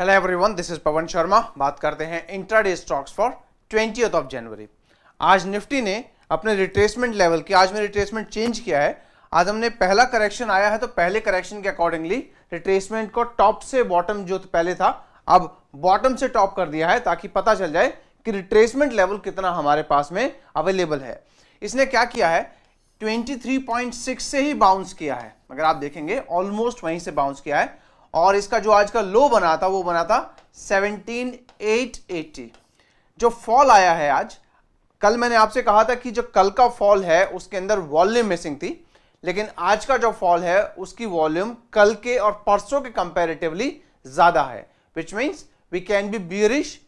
hello everyone this is Pawan Sharma बात करते हैं intraday stocks for twenty of January आज निफ्टी ने अपने रिट्रेसमेंट लेवल की आज में रिट्रेसमेंट चेंज किया है आज हमने पहला करेक्शन आया है तो पहले करेक्शन के अकॉर्डिंगली रिट्रेसमेंट को टॉप से बॉटम जो तो पहले था अब बॉटम से टॉप कर दिया है ताकि पता चल जाए कि रिट्रेसमेंट लेवल कितना हमारे पास में अवेलेबल है इसने क्या किया है 23.6 से ही बाउंस किया है अगर आप देखेंगे ऑलमोस्ट वहीं से बाउंस किया है और इसका जो आज का लो बना था वो बना था 17880 जो फॉल आया है आज कल मैंने आपसे कहा था कि जो कल का फॉल है उसके अंदर वॉल्यूम मिसिंग थी लेकिन आज का जो फॉल है उसकी वॉल्यूम कल के और परसों के कंपेरेटिवली ज़्यादा है which means we can be bearish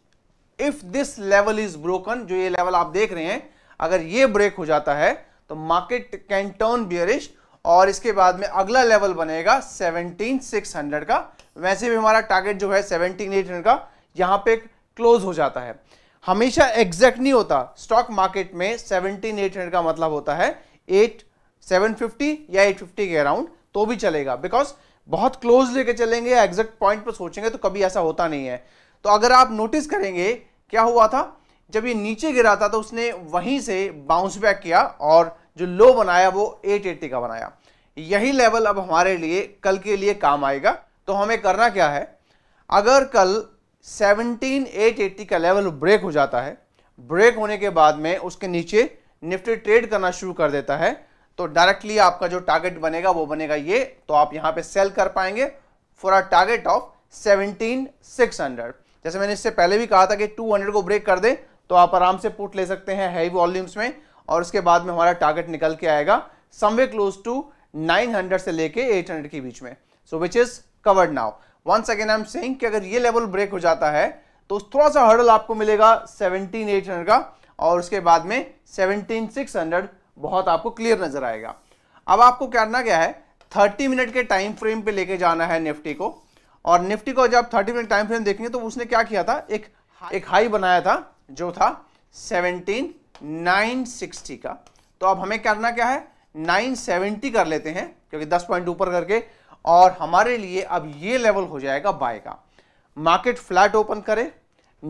if this level is broken जो ये लेवल आप देख रहे हैं अगर ये ब्रेक हो जाता है तो मार्केट कैन टर्न बियरिश और इसके बाद में अगला लेवल बनेगा 17600 का वैसे भी हमारा टारगेट जो है 17800 का यहाँ पे क्लोज हो जाता है हमेशा एग्जैक्ट नहीं होता स्टॉक मार्केट में 17800 का मतलब होता है 8 750 या 850 के अराउंड तो भी चलेगा बिकॉज बहुत क्लोज लेके चलेंगे या एग्जैक्ट पॉइंट पर सोचेंगे तो कभी ऐसा होता नहीं है तो अगर आप नोटिस करेंगे क्या हुआ था जब ये नीचे गिरा था तो उसने वहीं से बाउंस बैक किया और जो लो बनाया वो 880 का बनाया यही लेवल अब हमारे लिए कल के लिए काम आएगा तो हमें करना क्या है अगर कल 17880 का लेवल ब्रेक हो जाता है ब्रेक होने के बाद में उसके नीचे निफ्टी ट्रेड करना शुरू कर देता है तो डायरेक्टली आपका जो टारगेट बनेगा वो बनेगा ये तो आप यहाँ पे सेल कर पाएंगे फॉर अ टारगेट ऑफ 17600 जैसे मैंने इससे पहले भी कहा था कि 200 को ब्रेक कर दे तो आप आराम से पुट ले सकते हैं हैवी वॉल्यूम्स में और उसके बाद में हमारा टारगेट निकल के आएगा समवे क्लोज टू 900 से लेके 800 के बीच में so which is covered now once again I am saying कि अगर ये लेवल ब्रेक हो जाता है तो थोड़ा सा हर्डल आपको मिलेगा 17800 का और उसके बाद में 17600 बहुत आपको क्लियर नजर आएगा अब आपको करना क्या है 30 मिनट के टाइम फ्रेम पे लेके जाना है निफ्टी को और निफ्टी को जब 30 मिनट टाइम फ्रेम देखेंगे तो उसने क्या किया था एक एक हाई बनाया था जो था 17960 का तो अब हमें करना क्या है 970 कर लेते हैं क्योंकि 10 पॉइंट ऊपर करके और हमारे लिए अब ये लेवल हो जाएगा बाय का मार्केट फ्लैट ओपन करे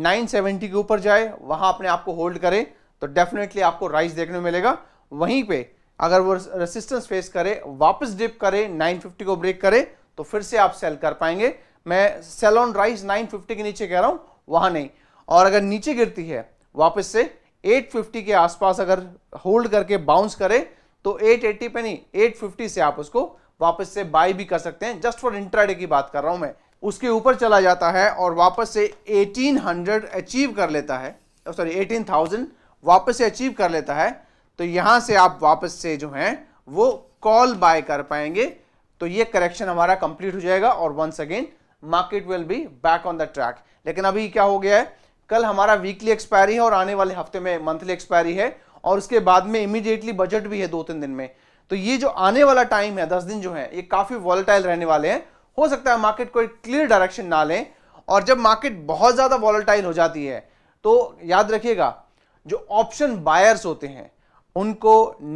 970 के ऊपर जाए वहां अपने आप को होल्ड करे तो डेफिनेटली आपको राइस देखने को मिलेगा वहीं पे अगर वो रेसिस्टेंस फेस करे वापस डिप करे 950 को ब्रेक करे तो फिर से आप सेल कर पाएंगे मैं सेल ऑन राइस 950 के नीचे कह रहा हूं वहां नहीं और अगर नीचे गिरती है वापस से 850 के आसपास अगर होल्ड करके बाउंस करे तो 880 पे नहीं 850 से आप उसको वापस से बाई भी कर सकते हैं जस्ट फॉर इंट्राडे की बात कर रहा हूं मैं उसके ऊपर चला जाता है और वापस से 1800 अचीव कर लेता है सॉरी 18000 वापस से अचीव कर लेता है तो यहां से आप वापस से जो है वो कॉल बाय कर पाएंगे तो ये करेक्शन हमारा कंप्लीट हो जाएगा और once again market will be back on the track लेकिन अभी क्या हो गया है कल हमारा वीकली एक्सपायरी है और आने वाले हफ्ते में मंथली एक्सपायरी है और उसके बाद में इमीडिएटली बजट भी है दो तीन दिन में तो ये जो आने वाला टाइम है दस दिन जो है ये काफ़ी वॉलेटाइल रहने वाले हैं हो सकता है मार्केट को एक क्लियर डायरेक्शन ना लें और जब मार्केट बहुत ज़्यादा वॉलेटाइल हो जाती है तो याद रखिएगा जो ऑप्शन बायर्स होते हैं उनको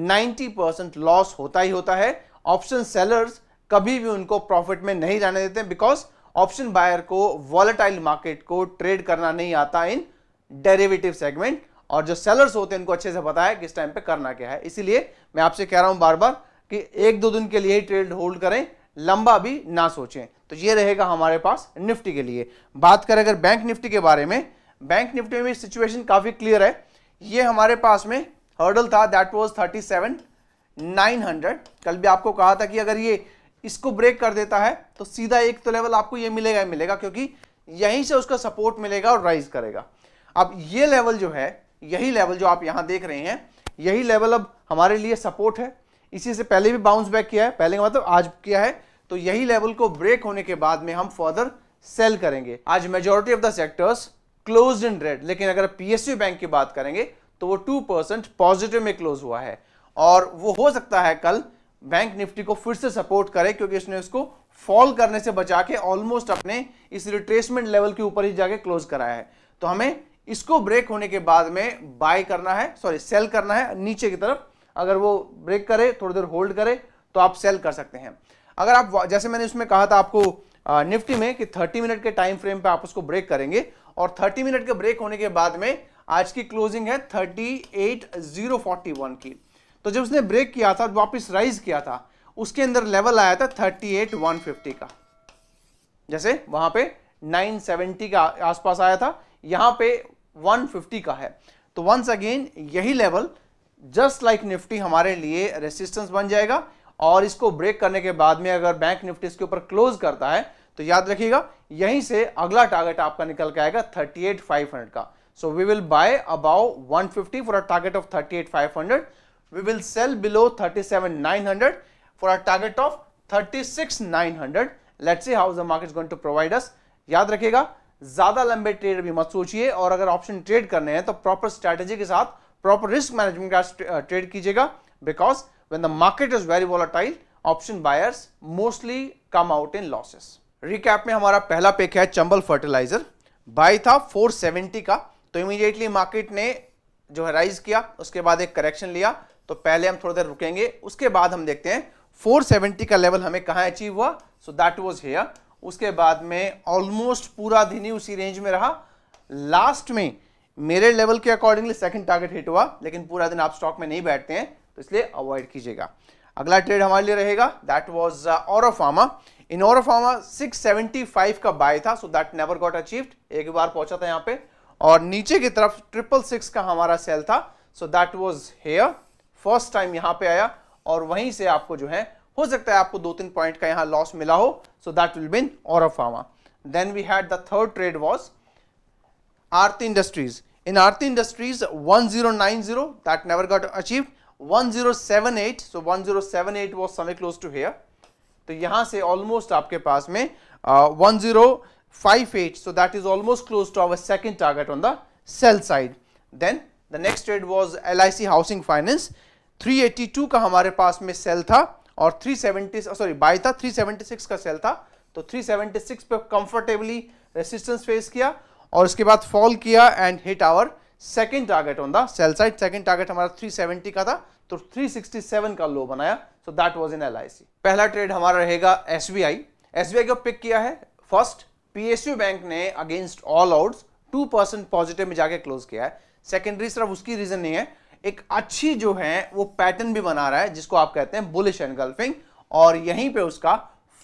90 परसेंट लॉस होता ही होता है ऑप्शन सेलर्स कभी भी उनको प्रॉफिट में नहीं जाने देते बिकॉज ऑप्शन बायर को वॉलेटाइल मार्केट को ट्रेड करना नहीं आता इन डेरिवेटिव सेगमेंट और जो सेलर्स होते हैं उनको अच्छे से पता है किस टाइम पे करना क्या है इसीलिए मैं आपसे कह रहा हूँ बार बार कि एक दो दिन के लिए ही ट्रेड होल्ड करें लंबा भी ना सोचें तो ये रहेगा हमारे पास निफ्टी के लिए बात करें अगर बैंक निफ्टी के बारे में बैंक निफ्टी में सिचुएशन काफ़ी क्लियर है ये हमारे पास में हर्डल था that was thirty seven nine hundred कल भी आपको कहा था कि अगर ये इसको ब्रेक कर देता है तो सीधा एक तो लेवल आपको ये मिलेगा ही मिलेगा क्योंकि यहीं से उसका सपोर्ट मिलेगा और राइज करेगा अब ये लेवल जो है यही लेवल जो आप यहां देख रहे हैं यही लेवल अब हमारे लिए सपोर्ट है इसी से पहले भी बाउंस बैक किया है पहले का मतलब आज किया है तो यही लेवल को ब्रेक होने के बाद में हम फर्दर सेल करेंगे आज majority of the sectors close in red लेकिन अगर पीएसयू बैंक की बात करेंगे तो वो टू परसेंट पॉजिटिव में क्लोज हुआ है और वो हो सकता है कल बैंक निफ्टी को फिर से सपोर्ट करे क्योंकि उसने उसको फॉल करने से बचा के ऑलमोस्ट अपने इस रिट्रेसमेंट लेवल के ऊपर ही जाके क्लोज कराया है तो हमें इसको ब्रेक होने के बाद में बाय करना है सॉरी सेल करना है नीचे की तरफ अगर वो ब्रेक करे थोड़ी देर होल्ड करे तो आप सेल कर सकते हैं अगर आप जैसे मैंने उसमें कहा था आपको निफ्टी में कि 30 मिनट के टाइम फ्रेम पे आप उसको ब्रेक करेंगे और 30 मिनट के ब्रेक होने के बाद में आज की क्लोजिंग है 38,041 की तो जब उसने ब्रेक किया था वापस राइज किया था उसके अंदर लेवल आया था 38,150 का जैसे वहां पे 970 का आसपास आया था यहां पे 150 का है तो वंस अगेन यही लेवल जस्ट लाइक निफ्टी हमारे लिए रेसिस्टेंस बन जाएगा और इसको ब्रेक करने के बाद में अगर बैंक निफ्टी इसके ऊपर क्लोज करता है तो याद रखिएगा यहीं से अगला टारगेट आपका निकल के आएगा 38,500 का so we will buy above 150 for a target of 38,500 will sell below thirty 37900 for a target of 36900 let's see how the market is going to provide us याद रखिएगा ज़्यादा लंबे ट्रेड भी मत सोचिए और अगर ऑप्शन ट्रेड करने हैं तो प्रॉपर स्ट्रेटेजी के साथ प्रॉपर रिस्क मैनेजमेंट का ट्रेड कीजिएगा because when the market is very volatile option buyers mostly come out in losses recap में हमारा पहला पेक है चंबल फर्टिलाइजर बाई था 470 का तो इमीडिएटली मार्केट ने जो है राइज किया उसके बाद एक करेक्शन लिया तो पहले हम थोड़ी देर रुकेंगे उसके बाद हम देखते हैं 470 का लेवल हमें कहाँ अचीव हुआ सो दैट वॉज हेयर उसके बाद में ऑलमोस्ट पूरा दिन ही उसी रेंज में रहा लास्ट में मेरे लेवल के अकॉर्डिंगली सेकंड टारगेट हिट हुआ लेकिन पूरा दिन आप स्टॉक में नहीं बैठते हैं तो इसलिए अवॉइड कीजिएगा अगला ट्रेड हमारे लिए रहेगा दैट वॉज फार्मा इन और सेवेंटी फाइव का बाय था so that never got achieved एक बार पहुंचा था यहाँ पे और नीचे की तरफ ट्रिपल सिक्स का हमारा सेल था so that was here first time यहाँ पे आया और वहीं से आपको जो है हो सकता है आपको दो तीन पॉइंट का यहाँ लॉस मिला हो सो दैट विल बीन और then we had the third trade was Aarti Industries in Aarti Industries 1090 that never got achieve 1078 so 1078 zero seven eight was समय क्लोज टू हेयर तो यहां से ऑलमोस्ट आपके पास में one zero five eight so that is almost close to our second target on the sell side then the next trade was L I C housing finance three eighty two का हमारे पास में cell था और 370 sorry by था 376 का cell था तो 376 पे कंफर्टेबली रेसिस्टेंस फेस किया और उसके बाद फॉल किया and hit our second target on the sell side second target हमारा 370 का था तो 367 का लो बनाया so that was in L पहला ट्रेड हमारा रहेगा S B I S B को पिक किया है फर्स्ट पी बैंक ने against all out to positive में जाके क्लोज किया है सेकेंडरी सिर्फ उसकी रीजन नहीं है एक अच्छी जो है वो पैटर्न भी बना रहा है जिसको आप कहते हैं बुलिश एनगल्फिंग और यहीं पे उसका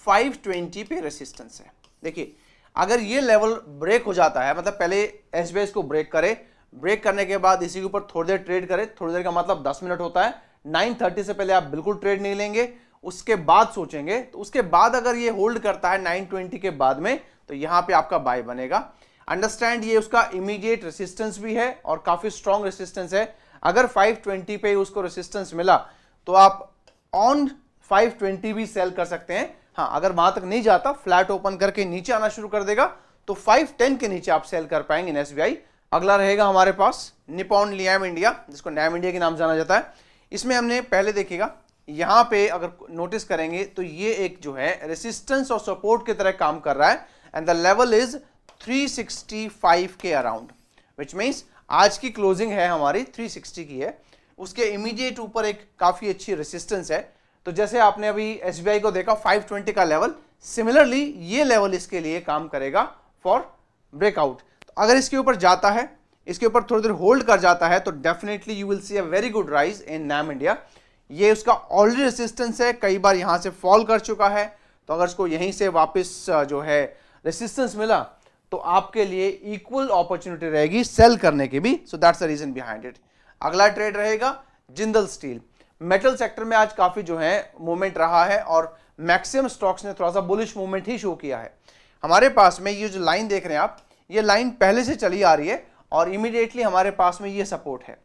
520 पे रेसिस्टेंस है देखिए अगर ये लेवल ब्रेक हो जाता है मतलब पहले एस को ब्रेक करे ब्रेक करने के बाद इसी के ऊपर थोड़ी देर ट्रेड करे थोड़ी देर का मतलब 10 मिनट होता है 9:30 से पहले आप बिल्कुल ट्रेड नहीं लेंगे उसके बाद सोचेंगे तो उसके बाद अगर ये होल्ड करता है नाइन के बाद में तो यहाँ पे आपका बाय बनेगा अंडरस्टैंड ये उसका इमीडिएट रेसिस्टेंस भी है और काफ़ी स्ट्रॉन्ग रेसिस्टेंस है अगर 520 पे उसको रेसिस्टेंस मिला तो आप ऑन 520 भी सेल कर सकते हैं हाँ अगर वहां तक नहीं जाता फ्लैट ओपन करके नीचे आना शुरू कर देगा तो 510 के नीचे आप सेल कर पाएंगे एन एस अगला रहेगा हमारे पास निपॉन लियाम इंडिया जिसको नैम इंडिया के नाम जाना जाता है इसमें हमने पहले देखेगा यहाँ पे अगर नोटिस करेंगे तो ये एक जो है रेसिस्टेंस और सपोर्ट की तरह काम कर रहा है एंड द लेवल इज 365 के अराउंड विच मीन्स आज की क्लोजिंग है हमारी 360 की है उसके इमीडिएट ऊपर एक काफ़ी अच्छी रेसिस्टेंस है तो जैसे आपने अभी एस को देखा 520 का लेवल सिमिलरली ये लेवल इसके लिए काम करेगा फॉर ब्रेकआउट तो अगर इसके ऊपर जाता है इसके ऊपर थोड़ी देर होल्ड कर जाता है तो definitely you will see a very good rise in NAM India ये उसका ऑलरेडी रेसिस्टेंस है कई बार यहाँ से फॉल कर चुका है तो अगर इसको यहीं से वापस जो है रेसिस्टेंस मिला तो आपके लिए इक्वल अपॉर्चुनिटी रहेगी सेल करने की भी so that's the reason behind it अगला ट्रेड रहेगा जिंदल स्टील मेटल सेक्टर में आज काफ़ी जो है मूवमेंट रहा है और मैक्सिमम स्टॉक्स ने थोड़ा सा बुलिश मूवमेंट ही शो किया है हमारे पास में ये जो लाइन देख रहे हैं आप ये लाइन पहले से चली आ रही है और इमिडिएटली हमारे पास में ये सपोर्ट है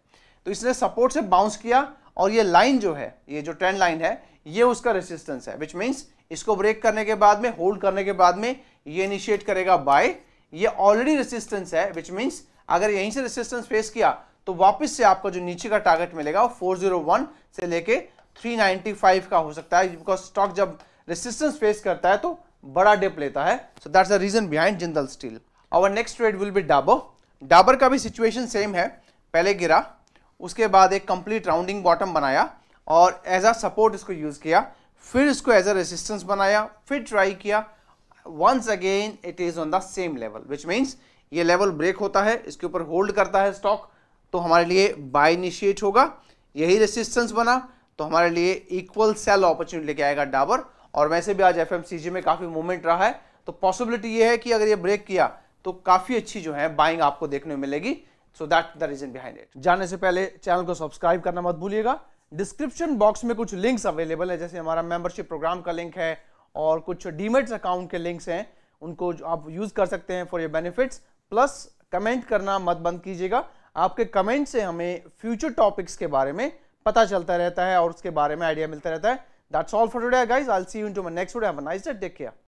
तो इसने सपोर्ट से बाउंस किया और ये लाइन जो है ये जो ट्रेंड लाइन है ये उसका रेसिस्टेंस है विच मीन्स इसको ब्रेक करने के बाद में होल्ड करने के बाद में ये इनिशिएट करेगा बाय ये ऑलरेडी रेसिस्टेंस है विच मीन्स अगर यहीं से रेसिस्टेंस फेस किया तो वापस से आपको जो नीचे का टारगेट मिलेगा वो 401 से लेके 395 का हो सकता है बिकॉज स्टॉक जब रेसिस्टेंस फेस करता है तो बड़ा डिप लेता है so that's the reason behind Jindal Steel और नेक्स्ट ट्रेड विल बी डाबो डाबर का भी सिचुएशन सेम है पहले गिरा उसके बाद एक कंप्लीट राउंडिंग बॉटम बनाया और एज अ सपोर्ट इसको यूज़ किया फिर इसको एज अ रेसिस्टेंस बनाया फिर ट्राई किया once again it is on the same level which means ये लेवल ब्रेक होता है इसके ऊपर होल्ड करता है स्टॉक तो हमारे लिए बाय इनिशिएट होगा यही रेसिस्टेंस बना तो हमारे लिए इक्वल सेल opportunity लेके आएगा डाबर और वैसे भी आज एफ में काफ़ी मूवमेंट रहा है तो पॉसिबिलिटी ये है कि अगर ये ब्रेक किया तो काफ़ी अच्छी जो है बाइंग आपको देखने में मिलेगी so that the reason behind it जाने से पहले चैनल को सब्सक्राइब करना मत भूलिएगा डिस्क्रिप्शन बॉक्स में कुछ लिंक्स अवेलेबल है जैसे हमारा मेंबरशिप प्रोग्राम का लिंक है और कुछ डीमेट्स अकाउंट के लिंक्स हैं उनको आप यूज़ कर सकते हैं for your benefits plus comment करना मत बंद कीजिएगा आपके कमेंट से हमें फ्यूचर टॉपिक्स के बारे में पता चलता रहता है और उसके बारे में आइडिया मिलता रहता है that's all for today guys I will see you in to my next video have a nice day take care